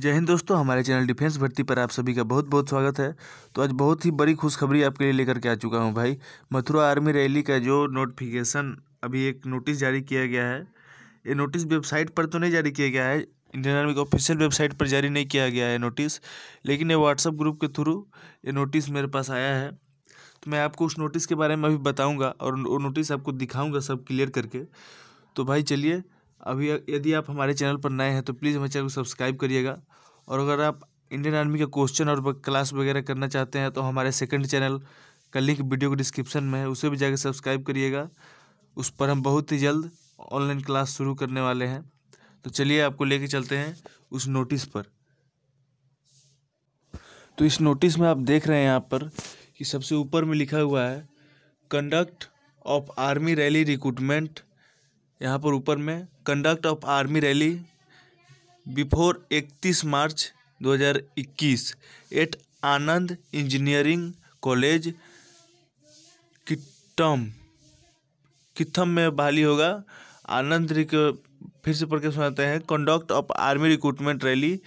जय हिंद दोस्तों हमारे चैनल डिफेंस भर्ती पर आप सभी का बहुत बहुत स्वागत है तो आज बहुत ही बड़ी खुशखबरी आपके लिए लेकर के आ चुका हूं भाई मथुरा आर्मी रैली का जो नोटिफिकेशन अभी एक नोटिस जारी किया गया है ये नोटिस वेबसाइट पर तो नहीं जारी किया गया है इंडियन आर्मी का ऑफिशियल वेबसाइट पर जारी नहीं किया गया है नोटिस लेकिन ये व्हाट्सअप ग्रुप के थ्रू ये नोटिस मेरे पास आया है तो मैं आपको उस नोटिस के बारे में अभी बताऊँगा और वो नोटिस आपको दिखाऊँगा सब क्लियर करके तो भाई चलिए अभी यदि आप हमारे चैनल पर नए हैं तो प्लीज़ हमारे चैनल को सब्सक्राइब करिएगा और अगर आप इंडियन आर्मी का क्वेश्चन और क्लास वगैरह करना चाहते हैं तो हमारे सेकंड चैनल का लिंक वीडियो के डिस्क्रिप्शन में है उसे भी जाकर सब्सक्राइब करिएगा उस पर हम बहुत ही जल्द ऑनलाइन क्लास शुरू करने वाले हैं तो चलिए आपको ले चलते हैं उस नोटिस पर तो इस नोटिस में आप देख रहे हैं यहाँ पर कि सबसे ऊपर में लिखा हुआ है conduct of army rally recruitment यहाँ पर ऊपर में conduct of army rally before 31 March 2021 at Anand engineering college Keetham Keetham में बहाली होगा आनंद फिर से पढ़ के सुनाते हैं conduct of army recruitment rally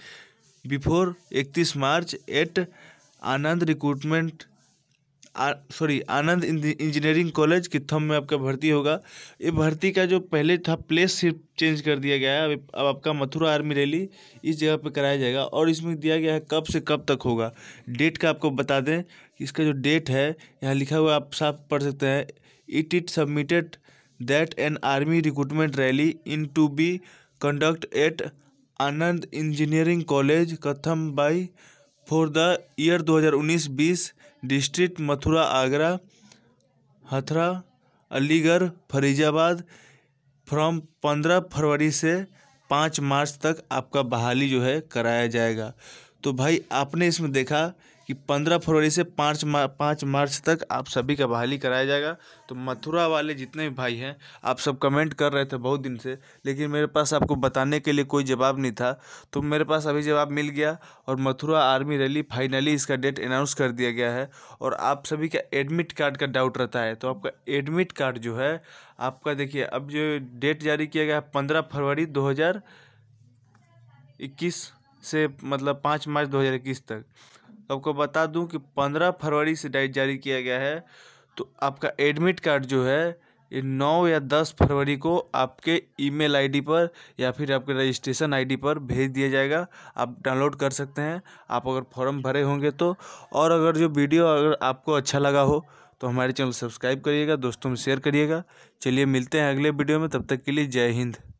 before 31 March at Anand recruitment sorry Anand engineering college Keetham में आपका भर्ती होगा ये भर्ती का जो पहले था प्लेस सिर्फ चेंज कर दिया गया है अब आपका मथुरा आर्मी रैली इस जगह पे कराया जाएगा और इसमें दिया गया है कब से कब तक होगा डेट का आपको बता दें इसका जो डेट है यहाँ लिखा हुआ आप साफ पढ़ सकते हैं it it submitted that an army recruitment rally in to be conduct at Anand engineering college Keetham by for the year 2019-20 district Mathura Agra Hathras Aligarh Firozabad from पंद्रह फरवरी से पाँच मार्च तक आपका बहाली जो है कराया जाएगा तो भाई आपने इसमें देखा कि पंद्रह फरवरी से पाँच मार पाँच मार्च तक आप सभी का बहाली कराया जाएगा तो मथुरा वाले जितने भी भाई हैं आप सब कमेंट कर रहे थे बहुत दिन से लेकिन मेरे पास आपको बताने के लिए कोई जवाब नहीं था तो मेरे पास अभी जवाब मिल गया और मथुरा आर्मी रैली फाइनली इसका डेट अनाउंस कर दिया गया है और आप सभी का एडमिट कार्ड का डाउट रहता है तो आपका एडमिट कार्ड जो है आपका देखिए अब जो डेट जारी किया गया है पंद्रह फरवरी दो इक्कीस से मतलब पाँच मार्च दो हज़ार इक्कीस तक आपको बता दूं कि पंद्रह फरवरी से डाइट जारी किया गया है तो आपका एडमिट कार्ड जो है ये नौ या दस फरवरी को आपके ईमेल आईडी पर या फिर आपके रजिस्ट्रेशन आईडी पर भेज दिया जाएगा आप डाउनलोड कर सकते हैं आप अगर फॉर्म भरे होंगे तो और अगर जो वीडियो अगर आपको अच्छा लगा हो तो हमारे चैनल सब्सक्राइब करिएगा दोस्तों में शेयर करिएगा चलिए मिलते हैं अगले वीडियो में तब तक के लिए जय हिंद